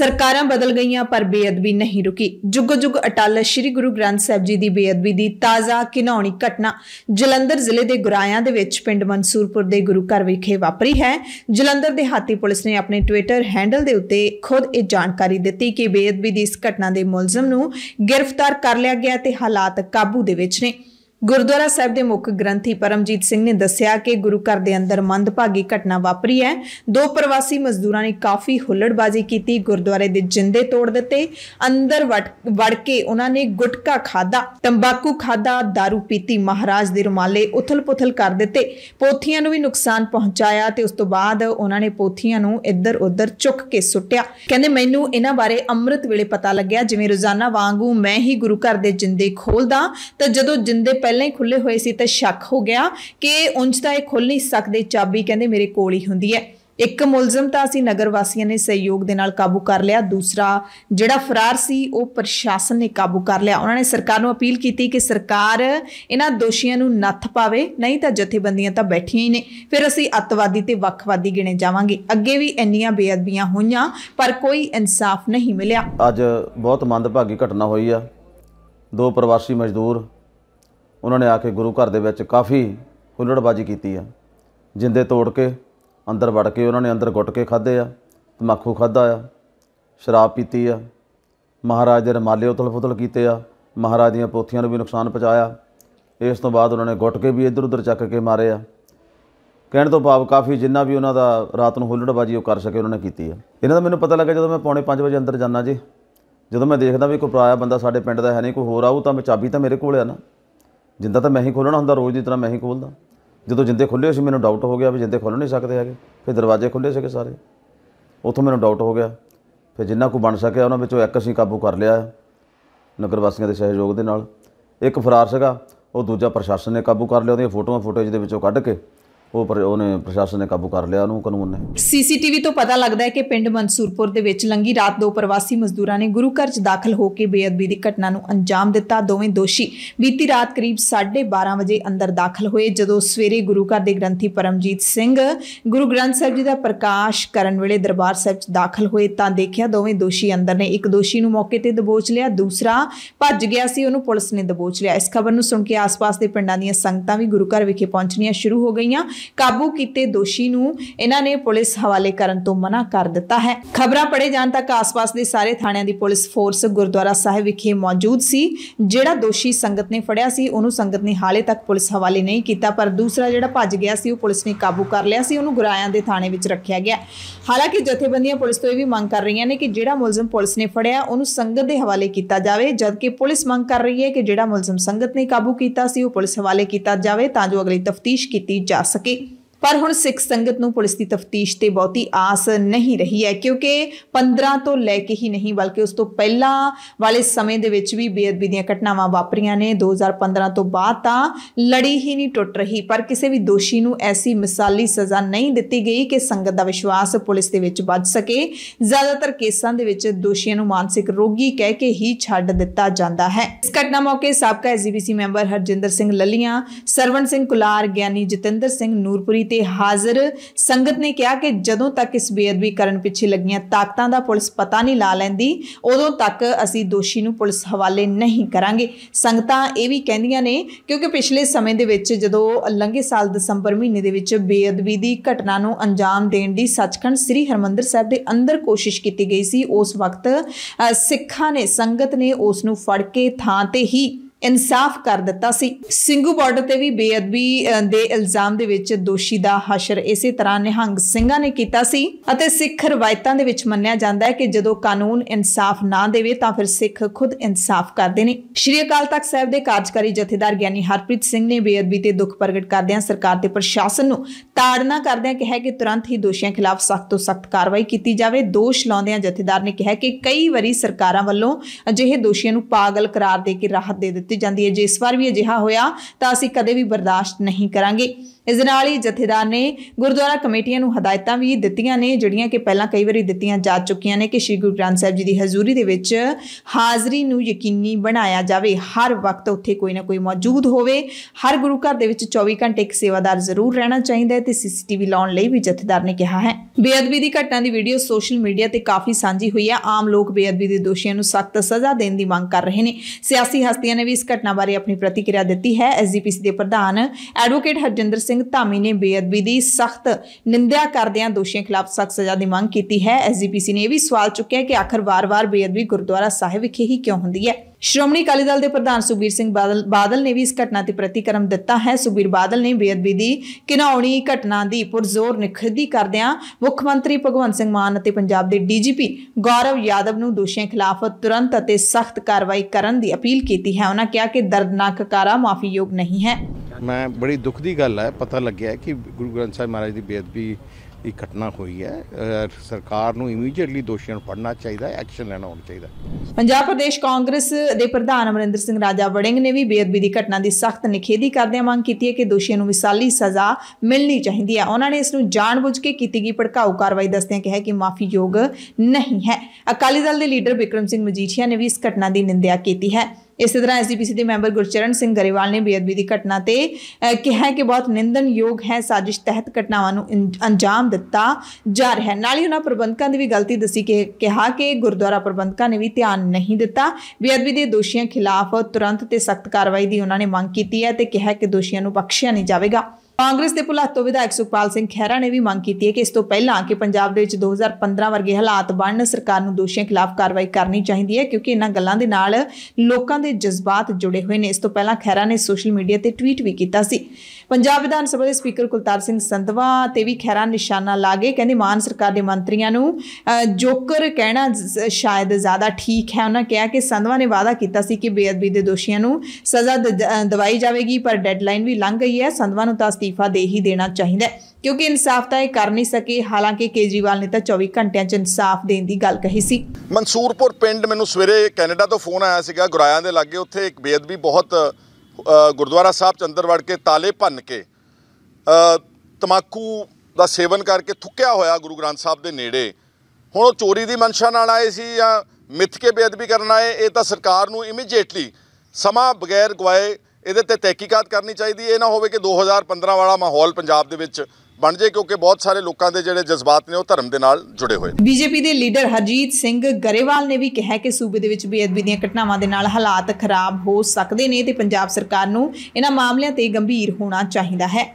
ਸਰਕਾਰਾਂ ਬਦਲ ਗਈਆਂ ਪਰ ਬੇਅਦਬੀ ਨਹੀਂ ਰੁਕੀ ਜੁਗ ਜੁਗ ਅਟਲ ਸ਼੍ਰੀ ਗੁਰੂ ਗ੍ਰੰਥ ਸਾਹਿਬ ਜੀ ਦੀ ਬੇਅਦਬੀ ਦੀ ਤਾਜ਼ਾ ਕਿਨੌਣੀ ਘਟਨਾ ਜਲੰਧਰ ਜ਼ਿਲ੍ਹੇ ਦੇ ਗੁਰਾਇਆਂ ਦੇ ਵਿੱਚ ਪਿੰਡ ਮਨਸੂਰਪੁਰ ਦੇ ਗੁਰੂ ਘਰ ਵਿਖੇ ਵਾਪਰੀ ਹੈ ਜਲੰਧਰ ਦੇ ਹਾਤੀ ਪੁਲਿਸ ਨੇ ਆਪਣੇ ਟਵਿੱਟਰ ਹੈਂਡਲ ਦੇ ਉੱਤੇ ਖੁਦ ਇਹ ਜਾਣਕਾਰੀ ਦਿੱਤੀ ਕਿ ਬੇਅਦਬੀ ਦੀ ਇਸ ਘਟਨਾ ਦੇ ਮੁਲਜ਼ਮ ਨੂੰ ਗ੍ਰਿਫਤਾਰ ਕਰ ਲਿਆ ਗਿਆ ਤੇ ਹਾਲਾਤ ਕਾਬੂ ਦੇ ਵਿੱਚ ਨੇ ਗੁਰਦੁਆਰਾ ਸਾਹਿਬ ਦੇ ਮੁੱਖ ਗ੍ਰੰਥੀ ਪਰਮਜੀਤ ਸਿੰਘ ਨੇ ਦੱਸਿਆ ਕਿ ਗੁਰੂ ਘਰ ਦੇ ਅੰਦਰ ਮੰਦਭਾਗੀ ਘਟਨਾ ਵਾਪਰੀ ਹੈ ਦੋ ਪ੍ਰਵਾਸੀ ਮਜ਼ਦੂਰਾਂ ਨੇ ਕਾਫੀ ਹੁੱਲੜਬਾਜ਼ੀ ਕੀਤੀ ਗੁਰਦੁਆਰੇ ਦੇ ਜਿੰਦੇ ਤੋੜ ਦਿੱਤੇ ਅੰਦਰ ਵੜ ਕੇ ਉਹਨਾਂ ਨੇ ਗੁਟਕਾ ਖਾਦਾ ਤੰਬਾਕੂ ਖਾਦਾ दारू ਪੀਤੀ ਮਹਾਰਾਜ ਦੇ ਰੁਮਾਲੇ ਉਥਲ-ਪੁਥਲ ਕਰ ਦਿੱਤੇ ਪੋਥੀਆਂ ਨੂੰ ਵੀ ਨੁਕਸਾਨ ਪਹੁੰਚਾਇਆ ਤੇ ਉਸ ਤੋਂ ਬਾਅਦ ਉਹਨਾਂ ਨੇ ਪੋਥੀਆਂ ਨੂੰ ਇੱਧਰ-ਉੱਧਰ ਚੁੱਕ ਕੇ ਸੁੱਟਿਆ ਕਹਿੰਦੇ ਮੈਨੂੰ ਇਹਨਾਂ ਬਾਰੇ ਅੰਮ੍ਰਿਤ ਵੇਲੇ ਪਤਾ ਲੱਗਿਆ ਜਿਵੇਂ ਰੋਜ਼ਾਨਾ ਵਾਂਗੂ ਮੈਂ ਹੀ ਗੁਰੂ ਘਰ ਦੇ ਜਿੰਦੇ ਖੋਲਦਾ ਤਾਂ ਜਦੋਂ ਜਿੰਦੇ ਪਹਿਲਾਂ ਹੀ ਖੁੱਲੇ ਹੋਏ ਸੀ ਤਾਂ ਸ਼ੱਕ ਹੋ ਗਿਆ ਕਿ ਉਂਝ ਤਾਂ ਇਹ ਖੁੱਲ ਨਹੀਂ ਸਕਦੇ ਚਾਬੀ ਕਹਿੰਦੇ ਮੇਰੇ ਕੋਲ ਹੀ ਹੁੰਦੀ ਹੈ ਇੱਕ ਮੁਲਜ਼ਮ ਤਾਂ ਅਸੀਂ ਨਗਰ ਵਾਸੀਆਂ ਨੇ ਸਹਿਯੋਗ ਦੇ ਨਾਲ ਕਾਬੂ ਕਰ ਲਿਆ ਦੂਸਰਾ ਜਿਹੜਾ ਫਰਾਰ ਸੀ ਉਹ ਪ੍ਰਸ਼ਾਸਨ ਨੇ ਕਾਬੂ ਕਰ ਲਿਆ ਉਹਨਾਂ ਨੇ ਸਰਕਾਰ ਨੂੰ ਅਪੀਲ ਕੀਤੀ ਕਿ ਸਰਕਾਰ ਇਹਨਾਂ ਦੋਸ਼ੀਆਂ ਨੂੰ ਨੱਥ ਪਾਵੇ ਨਹੀਂ ਤਾਂ ਜਥੇਬੰਦੀਆਂ ਤਾਂ ਬੈਠੀਆਂ ਹੀ ਨੇ ਫਿਰ ਅਸੀਂ ਅੱਤਵਾਦੀ ਤੇ ਵੱਖਵਾਦੀ ਗਿਣੇ ਜਾਵਾਂਗੇ ਅੱਗੇ ਵੀ ਇੰਨੀਆਂ ਬੇਅਦਬੀਆਂ ਹੋਈਆਂ ਪਰ ਕੋਈ ਇਨਸਾਫ ਨਹੀਂ ਮਿਲਿਆ ਅੱਜ ਬਹੁਤ ਮੰਦਭਾਗੀ ਘਟਨਾ ਹੋਈ ਆ ਦੋ ਪ੍ਰਵਾਸੀ ਮਜ਼ਦੂਰ ਉਹਨਾਂ ਨੇ ਆ ਕੇ ਗੁਰੂ ਘਰ ਦੇ ਵਿੱਚ ਕਾਫੀ ਹੁੱਲੜਬਾਜੀ ਕੀਤੀ ਆ ਜਿੰਦੇ ਤੋੜ ਕੇ ਅੰਦਰ ਵੜ ਕੇ ਉਹਨਾਂ ਨੇ ਅੰਦਰ ਗੁੱਟ ਕੇ ਖਾਦੇ ਆ ਤਮਾਕੂ ਖਾਦਾ ਆ ਸ਼ਰਾਬ ਪੀਤੀ ਆ ਮਹਾਰਾਜ ਦੇ ਰਮਾਲੇ ਉਤਲ-ਫੁਤਲ ਕੀਤੇ ਆ ਮਹਾਰਾਜ ਦੀਆਂ ਪੋਥੀਆਂ ਨੂੰ ਵੀ ਨੁਕਸਾਨ ਪਹੁੰਚਾਇਆ ਇਸ ਤੋਂ ਬਾਅਦ ਉਹਨਾਂ ਨੇ ਗੁੱਟ ਕੇ ਵੀ ਇੱਧਰ ਉੱਧਰ ਚੱਕ ਕੇ ਮਾਰੇ ਆ ਕਹਿਣ ਤੋਂ ਭਾਵ ਕਾਫੀ ਜਿੰਨਾ ਵੀ ਉਹਨਾਂ ਦਾ ਰਾਤ ਨੂੰ ਹੁੱਲੜਬਾਜੀ ਉਹ ਕਰ ਸਕੇ ਉਹਨਾਂ ਨੇ ਕੀਤੀ ਆ ਇਹਨਾਂ ਦਾ ਮੈਨੂੰ ਪਤਾ ਲੱਗਾ ਜਦੋਂ ਮੈਂ ਪੌਣੇ 5 ਵਜੇ ਅੰਦਰ ਜਾਣਾ ਜੀ ਜਦੋਂ ਮੈਂ ਦੇਖਦਾ ਵੀ ਕੋਈ ਪਰਾਇਆ ਬੰਦਾ ਸਾਡੇ ਪਿੰਡ ਦਾ ਹੈ ਨਹੀਂ ਕੋਈ ਹੋਰ ਆਊ ਤਾਂ ਮੈਂ ਚਾਬੀ ਤਾਂ ਮੇਰੇ ਕੋਲ ਆ ਨਾ ਜਿੰਦਾ ਤਾਂ ਮੈਂ ਹੀ ਖੋਲਣਾ ਹੁੰਦਾ ਰੋਜ਼ ਦੀ ਤਰ੍ਹਾਂ ਮੈਂ ਹੀ ਖੋਲਦਾ ਜਦੋਂ ਜਿੰਦੇ ਖੁੱਲੇ ਸੀ ਮੈਨੂੰ ਡਾਊਟ ਹੋ ਗਿਆ ਵੀ ਜਿੰਦੇ ਖੋਲ ਨਹੀਂ ਸਕਦੇ ਹੈਗੇ ਫਿਰ ਦਰਵਾਜ਼ੇ ਖੁੱਲੇ ਸੀਗੇ ਸਾਰੇ ਉੱਥੋਂ ਮੈਨੂੰ ਡਾਊਟ ਹੋ ਗਿਆ ਫਿਰ ਜਿੰਨਾ ਕੋ ਬਣ ਸਕਿਆ ਉਹਨਾਂ ਵਿੱਚੋਂ ਇੱਕ ਅਸੀਂ ਕਾਬੂ ਕਰ ਲਿਆ ਨਗਰ ਵਾਸੀਆਂ ਦੇ ਸਹਿਯੋਗ ਦੇ ਨਾਲ ਇੱਕ ਫਰਾਰ ਸੀਗਾ ਉਹ ਦੂਜਾ ਪ੍ਰਸ਼ਾਸਨ ਨੇ ਕਾਬੂ ਕਰ ਲਿਆ ਉਹਦੀਆਂ ਫੋਟੋਆਂ ਫੁਟੇਜ ਦੇ ਵਿੱਚੋਂ ਕੱਢ ਕੇ ਉਹ ਪਰ ਉਹਨੇ ਪ੍ਰਸ਼ਾਸਨ ਨੇ ਕਾਬੂ ਕਰ ਲਿਆ ਉਹਨੂੰ ਕਾਨੂੰਨ ਨੇ ਸੀਸੀਟੀਵੀ ਤੋਂ ਪਤਾ ਲੱਗਦਾ ਹੈ ਕਿ ਪਿੰਡ ਮਨਸੂਰਪੁਰ ਦੇ ਵਿੱਚ ਲੰਗੀ ਰਾਤ ਦੋ ਪ੍ਰਵਾਸੀ ਮਜ਼ਦੂਰਾਂ ਨੇ ਗੁਰੂ ਘਰ 'ਚ ਦਾਖਲ ਹੋ ਕੇ ਬੇਅਦਬੀ ਦੀ ਘਟਨਾ ਨੂੰ ਅੰਜਾਮ ਦਿੱਤਾ ਦੋਵੇਂ ਦੋਸ਼ੀ ਬੀਤੀ ਰਾਤ ਕਰੀਬ 12:30 ਵਜੇ ਅੰਦਰ ਦਾਖਲ ਹੋਏ ਜਦੋਂ ਸਵੇਰੇ ਗੁਰੂ ਘਰ ਦੇ ਗ੍ਰੰਥੀ ਪਰਮਜੀਤ ਸਿੰਘ ਗੁਰੂ ਗ੍ਰੰਥ ਸਾਹਿਬ ਜੀ ਦਾ ਪ੍ਰਕਾਸ਼ ਕਰਨ ਵੇਲੇ ਦਰਬਾਰ ਸਾਹਿਬ 'ਚ ਦਾਖਲ ਹੋਏ ਤਾਂ ਦੇਖਿਆ ਦੋਵੇਂ ਦੋਸ਼ੀ ਅੰਦਰ ਨੇ ਇੱਕ ਦੋਸ਼ੀ ਨੂੰ ਮੌਕੇ ਤੇ ਦਬੋਚ ਲਿਆ ਦੂਸਰਾ ਭੱਜ ਗਿਆ ਸੀ ਉਹਨੂੰ ਪੁਲਿਸ ਨੇ ਦਬੋਚ ਲਿਆ ਇਸ ਖਬਰ ਨੂੰ ਸੁਣ ਕੇ ਆਸ-ਪਾਸ ਦੇ ਪਿੰਡਾਂ ਦੀਆਂ ਸੰਗਤਾਂ ਵੀ ਗੁਰੂ ਘਰ ਵਿਖੇ ਪਹੁੰਚਣੀਆਂ ਸ਼ੁਰੂ ਹੋ ਗਈਆਂ ਕਾਬੂ ਕੀਤੇ ਦੋਸ਼ੀ ਨੂੰ ਇਹਨਾਂ ਨੇ ਪੁਲਿਸ ਹਵਾਲੇ ਕਰਨ ਤੋਂ ਮਨਾ ਕਰ ਦਿੱਤਾ ਹੈ ਖਬਰਾਂ ਪੜੇ ਜਾਣ ਤੱਕ ਆਸ-ਪਾਸ ਦੇ ਸਾਰੇ ਥਾਣਿਆਂ ਦੀ ਪੁਲਿਸ ਫੋਰਸ ਗੁਰਦੁਆਰਾ ਸਾਹਿਬ ਵਿਖੇ ਮੌਜੂਦ ਸੀ ਜਿਹੜਾ ਦੋਸ਼ੀ ਸੰਗਤ ਨੇ ਫੜਿਆ ਸੀ ਉਹਨੂੰ ਸੰਗਤ ਨੇ ਹਾਲੇ ਤੱਕ ਪੁਲਿਸ ਹਵਾਲੇ ਨਹੀਂ ਕੀਤਾ ਪਰ ਦੂਸਰਾ ਜਿਹੜਾ ਭੱਜ ਗਿਆ ਸੀ ਉਹ ਪੁਲਿਸ ਨੇ ਕਾਬੂ ਕਰ ਲਿਆ ਸੀ ਉਹਨੂੰ ਗੁਰਾਇਆਂ ਦੇ ਥਾਣੇ ਵਿੱਚ ਰੱਖਿਆ ਗਿਆ ਹਾਲਾਂਕਿ ਜਥੇਬੰਦੀਆਂ ਪੁਲਿਸ ਤੋਂ ਇਹ ਵੀ ਮੰਗ ਕਰ ਰਹੀਆਂ ਨੇ ਕਿ ਜਿਹੜਾ ਮੁਲਜ਼ਮ ਪੁਲਿਸ ਨੇ ਫੜਿਆ ਉਹਨੂੰ ਸੰਗਤ ਦੇ ਹਵਾਲੇ ਕੀਤਾ ਜਾਵੇ ਜਦਕਿ ਪੁਲਿਸ ਮੰਗ ਕਰ ਰਹੀ ਹੈ ਕਿ ਜਿਹੜਾ ਮੁਲਜ਼ਮ ਸੰਗਤ ਨੇ ਕਾਬੂ ਕੀਤਾ ਸੀ ਉਹ ਪੁਲਿਸ ਹਵਾਲੇ ਕੀਤਾ ਜਾਵੇ ਤਾਂ ਜੋ ਅਗਲੀ ਤਫਤੀਸ਼ ਕੀਤੀ ਜਾ ਸਕੇ Okay ਪਰ ਹੁਣ ਸਿੱਖ ਸੰਗਤ ਨੂੰ ਪੁਲਿਸ ਦੀ ਤਫਤੀਸ਼ ਤੇ ਬਹੁਤੀ ਆਸ ਨਹੀਂ ਰਹੀ ਹੈ ਕਿਉਂਕਿ 15 ਤੋਂ ਲੈ ਕੇ ਹੀ ਨਹੀਂ ਬਲਕਿ ਉਸ ਤੋਂ ਪਹਿਲਾਂ ਵਾਲੇ ਸਮੇਂ ਦੇ ਵਿੱਚ ਵੀ ਬੇਅਦਬੀ ਦੀਆਂ ਘਟਨਾਵਾਂ ਵਾਪਰੀਆਂ ਨੇ 2015 ਤੋਂ ਬਾਅਦ ਤਾਂ ਲੜੀ ਹੀ ਨਹੀਂ ਟੁੱਟ ਰਹੀ ਪਰ ਕਿਸੇ ਵੀ ਦੋਸ਼ੀ ਨੂੰ ਐਸੀ ਮਿਸਾਲੀ ਸਜ਼ਾ ਨਹੀਂ ਦਿੱਤੀ ਗਈ ਕਿ ਸੰਗਤ ਦਾ ਵਿਸ਼ਵਾਸ ਪੁਲਿਸ ਦੇ ਵਿੱਚ ਵੱਧ ਸਕੇ ਜ਼ਿਆਦਾਤਰ ਕੇਸਾਂ ਦੇ ਵਿੱਚ ਦੋਸ਼ੀਆਂ ਨੂੰ ਮਾਨਸਿਕ ਰੋਗੀ ਕਹਿ ਕੇ ਹੀ ਛੱਡ ਦਿੱਤਾ ਜਾਂਦਾ ਹੈ ਇਸ ਘਟਨਾ ਮੌਕੇ ਸਾਬਕਾ ਐਸਜੀਪੀਸੀ ਮੈਂਬਰ ਹਰਜਿੰਦਰ ਸਿੰਘ ਲੱਲੀਆਂ ਸਰਵਣ ਸਿੰਘ ਕੁਲਾਰ ਗਿਆਨੀ ਜਤਿੰਦਰ ਸਿੰਘ ਨੂਰਪੁਰੀ ਤੇ ਹਾਜ਼ਰ ਸੰਗਤ ਨੇ ਕਿਹਾ ਕਿ ਜਦੋਂ ਤੱਕ ਇਸ ਬੇਅਦਬੀ ਕਰਨ ਪਿੱਛੇ ਲੱਗੀਆਂ ਤਾਕਤਾਂ ਦਾ ਪੁਲਿਸ ਪਤਾ ਨਹੀਂ ਲਾ ਲੈਂਦੀ ਉਦੋਂ ਤੱਕ ਅਸੀਂ ਦੋਸ਼ੀ ਨੂੰ ਪੁਲਿਸ ਹਵਾਲੇ ਨਹੀਂ ਕਰਾਂਗੇ ਸੰਗਤਾਂ ਇਹ ਵੀ ਕਹਿੰਦੀਆਂ ਨੇ ਕਿਉਂਕਿ ਪਿਛਲੇ ਸਮੇਂ ਦੇ ਵਿੱਚ ਜਦੋਂ ਲੰਘੇ ਸਾਲ ਦਸੰਬਰ ਮਹੀਨੇ ਦੇ ਵਿੱਚ ਬੇਅਦਬੀ ਦੀ ਘਟਨਾ ਨੂੰ ਅੰਜਾਮ ਦੇਣ ਦੀ ਸੱਚਖੰਡ ਸ੍ਰੀ ਹਰਮੰਦਰ ਸਾਹਿਬ ਦੇ ਅੰਦਰ ਕੋਸ਼ਿਸ਼ ਕੀਤੀ ਗਈ ਸੀ ਉਸ ਵਕਤ ਸਿੱਖਾਂ ਨੇ ਸੰਗਤ ਨੇ ਉਸ ਨੂੰ ਫੜ ਕੇ ਥਾਂ ਤੇ ਹੀ ਇਨਸਾਫ ਕਰ ਦਿੱਤਾ ਸੀ ਸਿੰਘੂ ਬਾਰਡਰ ਤੇ ਵੀ ਬੇਅਦਬੀ ਦੇ ਇਲਜ਼ਾਮ ਦੇ ਵਿੱਚ ਦੋਸ਼ੀ ਦਾ ਹਸ਼ਰ ਇਸੇ ਤਰ੍ਹਾਂ ਨਿਹੰਗ ਸਿੰਘਾਂ ਨੇ ਕੀਤਾ ਸੀ ਅਤੇ ਸਿੱਖ ਰਵਾਇਤਾਂ ਦੇ ਵਿੱਚ ਮੰਨਿਆ ਜਾਂਦਾ ਹੈ ਕਿ ਜਦੋਂ ਕਾਨੂੰਨ ਇਨਸਾਫ ਨਾ ਦੇਵੇ ਤਾਂ ਫਿਰ ਸਿੱਖ ਖੁਦ ਇਨਸਾਫ ਕਰਦੇ ਨੇ ਸ਼੍ਰੀ ਅਕਾਲ ਤਖਤ ਸਾਹਿਬ ਦੇ ਕਾਰਜਕਾਰੀ ਜਥੇਦਾਰ ਗਿਆਨੀ ਹਰਪ੍ਰੀਤ ਸਿੰਘ ਨੇ ਬੇਅਦਬੀ ਤੇ ਦੁੱਖ ਪ੍ਰਗਟ ਕਰਦਿਆਂ ਸਰਕਾਰ ਤੇ ਪ੍ਰਸ਼ਾਸਨ ਨੂੰ ਤਾੜਨਾ ਕਰਦਿਆਂ ਕਿਹਾ ਕਿ ਤੁਰੰਤ ਹੀ ਦੋਸ਼ੀਆਂ ਖਿਲਾਫ ਸਖਤ ਤੋਂ ਸਖਤ ਕਾਰਵਾਈ ਕੀਤੀ ਜਾਵੇ ਦੋਸ਼ ਲਾਉਂਦਿਆਂ ਜਥੇਦਾਰ ਨੇ ਕਿਹਾ ਕਿ ਕਈ ਵਾਰੀ ਸਰਕਾਰਾਂ ਵੱਲੋਂ ਅਜਿਹੇ ਦੋਸ਼ੀਆਂ ਨੂੰ ਪਾਗਲ ਕਰਾਰ ਦੇ ਕੇ ਰਾਹਤ ਦੇ ਦਿੱਤੀ ਜਾਂਦੀ ਹੈ ਜੇ ਇਸ ਵਾਰ ਵੀ ਅਜਿਹਾ ਹੋਇਆ ਤਾਂ ਅਸੀਂ ਕਦੇ ਵੀ ਬਰਦਾਸ਼ਤ ਨਹੀਂ ਕਰਾਂਗੇ ਇਸ ਦੇ ਨਾਲ ਹੀ ਜਥੇਦਾਰ ਨੇ ਗੁਰਦੁਆਰਾ ਕਮੇਟੀਆਂ ਨੂੰ ਹਦਾਇਤਾਂ ਵੀ ਦਿੱਤੀਆਂ ਨੇ ਜਿਹੜੀਆਂ ਕਿ ਪਹਿਲਾਂ ਕਈ ਵਾਰੀ ਦਿੱਤੀਆਂ ਜਾ ਚੁੱਕੀਆਂ ਨੇ ਕਿ ਸ਼੍ਰੀ ਗੁਰੂ ਗ੍ਰੰਥ ਸਾਹਿਬ ਜੀ ਦੀ ਹਜ਼ੂਰੀ ਦੇ ਵਿੱਚ ਹਾਜ਼ਰੀ ਨੂੰ ਯਕੀਨੀ ਬਣਾਇਆ ਜਾਵੇ ਹਰ ਵਕਤ ਉੱਥੇ ਕੋਈ ਨਾ ਕੋਈ ਮੌਜੂਦ ਹੋਵੇ ਹਰ ਗੁਰੂ ਘਰ ਦੇ ਵਿੱਚ 24 ਘੰਟੇ ਇੱਕ ਸੇਵਾਦਾਰ ਜ਼ਰੂਰ ਰਹਿਣਾ ਚਾਹੀਦਾ ਹੈ ਤੇ ਸੀਸੀਟੀਵੀ ਲਾਉਣ ਲਈ ਵੀ ਜਥੇਦਾਰ ਨੇ ਕਿਹਾ ਹੈ ਬੇਅਦਬੀ ਦੀ ਘਟਨਾ ਦੀ ਵੀਡੀਓ ਸੋਸ਼ਲ ਮੀਡੀਆ ਤੇ ਕਾਫੀ ਸਾਂਝੀ ਹੋਈ ਹੈ ਆਮ ਲੋਕ ਬੇਅਦਬੀ ਦੇ ਦੋਸ਼ੀਆਂ ਨੂੰ ਸਖਤ ਸਜ਼ਾ ਦੇਣ ਦੀ ਮੰਗ ਕਰ ਰਹੇ ਨੇ ਸਿਆਸੀ ਹਸਤੀਆਂ ਨੇ ਵੀ ਇਸ ਘਟਨਾ ਬਾਰੇ ਆਪਣੀ ਪ੍ਰਤੀਕਿਰਿਆ ਦਿੱਤੀ ਹੈ ਐਸਜੀਪੀਸੀ ਦੇ ਪ੍ਰਧਾਨ ਐਡਵੋਕੇਟ ਹਰਜਿੰਦਰ ਸਿੰਘ ਸਿੰਘ ਧਾਮੀ ਨੇ ਬੇਅਦਬੀ ਦੀ ਸਖਤ ਨਿੰਦਿਆ ਕਰਦਿਆਂ ਦੋਸ਼ੀਆਂ ਖਿਲਾਫ ਸਖਤ ਸਜ਼ਾ ਦੀ ਮੰਗ ਕੀਤੀ ਹੈ ਐਸਜੀਪੀਸੀ ਨੇ ਇਹ ਵੀ ਸਵਾਲ ਚੁੱਕਿਆ ਕਿ ਆਖਰ ਵਾਰ-ਵਾਰ ਬੇਅਦਬੀ ਗੁਰਦੁਆਰਾ ਸਾਹਿਬ ਵਿਖੇ ਹੀ ਕਿਉਂ ਹੁੰਦੀ ਹੈ ਸ਼੍ਰੋਮਣੀ ਅਕਾਲੀ ਦਲ ਦੇ ਪ੍ਰਧਾਨ ਸੁਬੀਰ ਸਿੰਘ ਬਾਦਲ ਨੇ ਵੀ ਇਸ ਘਟਨਾ ਤੇ ਪ੍ਰਤੀਕਰਮ ਦਿੱਤਾ ਹੈ ਸੁਬੀਰ ਬਾਦਲ ਨੇ ਬੇਅਦਬੀ ਦੀ ਕਿਨਾਉਣੀ ਘਟਨਾ ਦੀ ਪੁਰਜ਼ੋਰ ਨਿਖਰਦੀ ਕਰਦਿਆਂ ਮੁੱਖ ਮੰਤਰੀ ਭਗਵੰਤ ਸਿੰਘ ਮਾਨ ਅਤੇ ਪੰਜਾਬ ਦੇ ਡੀਜੀਪੀ ਗੌਰਵ ਯਾਦਵ ਨੂੰ ਦੋਸ਼ੀਆਂ ਖਿਲਾਫ ਤੁਰੰਤ ਅਤੇ ਸਖਤ ਕਾਰਵਾਈ ਕਰਨ ਦੀ ਅਪੀਲ ਕੀਤੀ ਹੈ ਉਹਨਾਂ ਕਿਹਾ ਕਿ ਦਰਦਨਾਕ ਕਾਰਾ ਮਾਫੀਯੋਗ ਨਹੀਂ ਹੈ ਮੈਂ ਬੜੀ ਦੁੱਖ ਦੀ ਗੱਲ ਹੈ ਪਤਾ ਲੱਗਿਆ ਕਿ ਗੁਰੂ ਗ੍ਰੰਥ ਸਾਹਿਬ ਮਹਾਰਾਜ ਦੀ ਬੇਅਦਬੀ ਦੀ ਘਟਨਾ ਹੋਈ ਹੈ ਸਰਕਾਰ ਨੂੰ ਇਮੀਡੀਏਟਲੀ ਦੋਸ਼ੀਆਂ ਨੂੰ ਫੜਨਾ ਚਾਹੀਦਾ ਹੈ ਐਕਸ਼ਨ ਲੈਣਾ ਹੋਣਾ ਚਾਹੀਦਾ ਪੰਜਾਬ ਪ੍ਰਦੇਸ਼ ਕਾਂਗਰਸ ਦੇ ਪ੍ਰਧਾਨ ਅਮਰਿੰਦਰ ਸਿੰਘ ਰਾਜਾ ਵੜਿੰਗ ਨੇ ਵੀ ਬੇਅਦਬੀ ਦੀ ਘਟਨਾ ਦੀ ਸਖਤ ਨਿਖੇਧੀ ਕਰਦਿਆਂ ਮੰਗ ਕੀਤੀ ਹੈ ਕਿ ਦੋਸ਼ੀਆਂ ਨੂੰ ਵਿਸਾਲੀ ਸਜ਼ਾ ਮਿਲਣੀ ਚਾਹੀਦੀ ਹੈ ਉਹਨਾਂ ਨੇ ਇਸ ਨੂੰ ਜਾਣਬੁੱਝ ਕੇ ਕੀਤੀ ਗਈ ਭੜਕਾਊ ਕਾਰਵਾਈ ਦੱਸਦਿਆਂ ਕਿਹਾ ਕਿ ਮਾਫੀਯੋਗ ਨਹੀਂ ਹੈ ਅਕਾਲੀ ਦਲ ਦੇ ਲੀਡਰ ਵਿਕਰਮ ਸਿੰਘ ਮਜੀਠੀਆ ਨੇ ਵੀ ਇਸ ਘਟਨਾ ਦੀ ਨਿੰਦਿਆ ਕੀਤੀ ਹੈ ਇਸੇ ਤਰ੍ਹਾਂ ਐਸਜੀਪੀਸੀ ਦੇ ਮੈਂਬਰ ਗੁਰਚਰਨ ਸਿੰਘ ਗਰੇਵਾਲ ਨੇ ਬੇਅਦਬੀ ਦੀ ਘਟਨਾ ਤੇ ਕਿਹਾ ਕਿ ਬਹੁਤ ਨਿੰਦਨਯੋਗ ਹੈ ਸਾਜ਼ਿਸ਼ ਤਹਿਤ ਘਟਨਾਵਾਂ ਨੂੰ ਅੰਜਾਮ ਦਿੱਤਾ ਜਾ ਰਿਹਾ ਹੈ ਨਾਲ ਹੀ ਉਹਨਾਂ ਪ੍ਰਬੰਧਕਾਂ ਦੀ ਵੀ ਗਲਤੀ ਦੱਸੀ ਕਿ ਕਿਹਾ ਕਿ ਗੁਰਦੁਆਰਾ ਪ੍ਰਬੰਧਕਾਂ ਨੇ ਵੀ ਧਿਆਨ ਨਹੀਂ ਦਿੱਤਾ ਬੇਅਦਬੀ ਦੇ ਦੋਸ਼ੀਆਂ ਖਿਲਾਫ ਤੁਰੰਤ ਤੇ ਸਖਤ ਕਾਰਵਾਈ ਦੀ ਉਹਨਾਂ ਨੇ ਮੰਗ ਕੀਤੀ ਹੈ ਤੇ ਕਿਹਾ ਕਿ ਦੋਸ਼ੀਆਂ ਨੂੰ ਬਖਸ਼ਿਆ ਨਹੀਂ ਜਾਵੇਗਾ ਕਾਂਗਰਸ ਦੇ ਭੁਲਾਤੋ ਵਿਧਾਇਕ ਸੁਖਪਾਲ ਸਿੰਘ ਖਹਿਰਾ ਨੇ ਵੀ ਮੰਗ ਕੀਤੀ ਹੈ ਕਿ ਇਸ ਤੋਂ ਪਹਿਲਾਂ ਕਿ ਪੰਜਾਬ ਦੇ ਵਿੱਚ 2015 ਵਰਗੇ ਹਾਲਾਤ ਬਣਨ ਸਰਕਾਰ ਨੂੰ ਦੋਸ਼ੀਆਂ ਖਿਲਾਫ ਕਾਰਵਾਈ ਕਰਨੀ ਚਾਹੀਦੀ ਹੈ ਕਿਉਂਕਿ ਇਹਨਾਂ ਗੱਲਾਂ ਦੇ ਨਾਲ ਲੋਕਾਂ ਦੇ ਜਜ਼ਬਾਤ ਜੁੜੇ ਹੋਏ ਨੇ ਇਸ ਤੋਂ ਪਹਿਲਾਂ ਖਹਿਰਾ ਨੇ ਸੋਸ਼ਲ ਮੀਡੀਆ ਤੇ ਟਵੀਟ ਵੀ ਕੀਤਾ ਸੀ ਪੰਜਾਬ ਵਿਧਾਨ ਸਭਾ ਦੇ ਸਪੀਕਰ ਕੁਲਤਾਰ ਸਿੰਘ ਸੰਧਵਾ ਤੇ ਵੀ ਖਹਿਰਾ ਨਿਸ਼ਾਨਾ ਲਾਗੇ ਕਹਿੰਦੇ ਮਾਨ ਸਰਕਾਰ ਦੇ ਮੰਤਰੀਆਂ ਨੂੰ ਜੋਕਰ ਕਹਿਣਾ ਸ਼ਾਇਦ ਜ਼ਿਆਦਾ ਠੀਕ ਹੈ ਉਹਨਾਂ ਕਿਹਾ ਕਿ ਸੰਧਵਾ ਨੇ ਵਾਅਦਾ ਕੀਤਾ ਸੀ ਕਿ ਬੇਅਦਬੀ ਦੇ ਦੋਸ਼ੀਆਂ ਨੂੰ ਸਜ਼ਾ ਦਵਾਈ ਜਾਵੇਗੀ ਪਰ ਡੈਡਲਾਈਨ ਵੀ ਲੰਘ ਗਈ ਹੈ ਸੰਧਵਾ ਨੂੰ ਤਾਂ ਅਸਤੀਫਾ ਦੇ ਹੀ ਦੇਣਾ ਚਾਹੀਦਾ ਹੈ ਕਿਉਂਕਿ ਇਨਸਾਫ ਤਾਂ ਇਹ ਕਰ ਨਹੀਂ ਸਕੇ ਹਾਲਾਂਕਿ ਕੇਜੀਵਾਲ ਨੇ ਤਾਂ 24 ਘੰਟਿਆਂ 'ਚ ਇਨਸਾਫ ਦੇਣ ਦੀ ਗੱਲ ਕਹੀ ਸੀ ਮਨਸੂਰਪੁਰ ਪਿੰਡ ਮੈਨੂੰ ਸਵੇਰੇ ਕੈਨੇਡਾ ਤੋਂ ਫੋਨ ਆਇਆ ਸੀਗਾ ਗੁਰਾਇਆਂ ਦੇ ਲਾਗੇ ਉੱਥੇ ਇੱਕ ਬੇਅਦਬੀ ਬਹੁਤ ਗੁਰਦੁਆਰਾ ਸਾਹਿਬ ਚ ਅੰਦਰ ਵੜ ਕੇ ਤਾਲੇ ਭੰਨ ਕੇ ਤਮਾਕੂ ਦਾ ਸੇਵਨ ਕਰਕੇ ਥੁੱਕਿਆ ਹੋਇਆ ਗੁਰੂ ਗ੍ਰੰਥ ਸਾਹਿਬ ਦੇ ਨੇੜੇ ਹੁਣ ਉਹ ਚੋਰੀ ਦੀ ਮਨਸ਼ਾ ਨਾਲ ਆਏ ਸੀ ਜਾਂ ਮਿੱਥ ਕੇ ਬੇਅਦਬੀ ਕਰਨ ਆਏ ਇਹ ਤਾਂ ਸਰਕਾਰ ਨੂੰ ਇਮੀਡੀਏਟਲੀ ਸਮਾਂ ਬਗੈਰ ਗਵਾਏ ਇਹਦੇ ਤੇ ਤਹਿਕੀਕਾਤ ਕਰਨੀ ਚਾਹੀਦੀ ਇਹ ਨਾ ਹੋਵੇ ਕਿ 2015 ਵਾਲਾ ਮਾਹੌਲ ਪੰਜਾਬ ਦੇ ਵਿੱਚ ਬਣ ਜੇ ਕਿਉਂਕਿ ਬਹੁਤ ਸਾਰੇ ਲੋਕਾਂ ਦੇ ਜਿਹੜੇ ਜਜ਼ਬਾਤ ਨੇ ਉਹ ਧਰਮ ਦੇ ਨਾਲ ਜੁੜੇ ਹੋਏ ਨੇ ਬੀਜੇਪੀ ਦੇ ਲੀਡਰ ਹਰਜੀਤ ਸਿੰਘ ਗਰੇਵਾਲ ਨੇ ਵੀ ਕਿਹਾ ਕਿ ਸੂਬੇ ਦੇ ਵਿੱਚ ਬੇਅਦਬੀ ਦੀਆਂ ਘਟਨਾਵਾਂ ਦੇ ਨਾਲ ਹਾਲਾਤ ਖਰਾਬ ਹੋ ਸਕਦੇ ਨੇ ਤੇ ਪੰਜਾਬ ਸਰਕਾਰ ਨੂੰ ਇਹਨਾਂ ਮਾਮਲਿਆਂ ਤੇ ਗੰਭੀਰ ਹੋਣਾ ਚਾਹੀਦਾ ਹੈ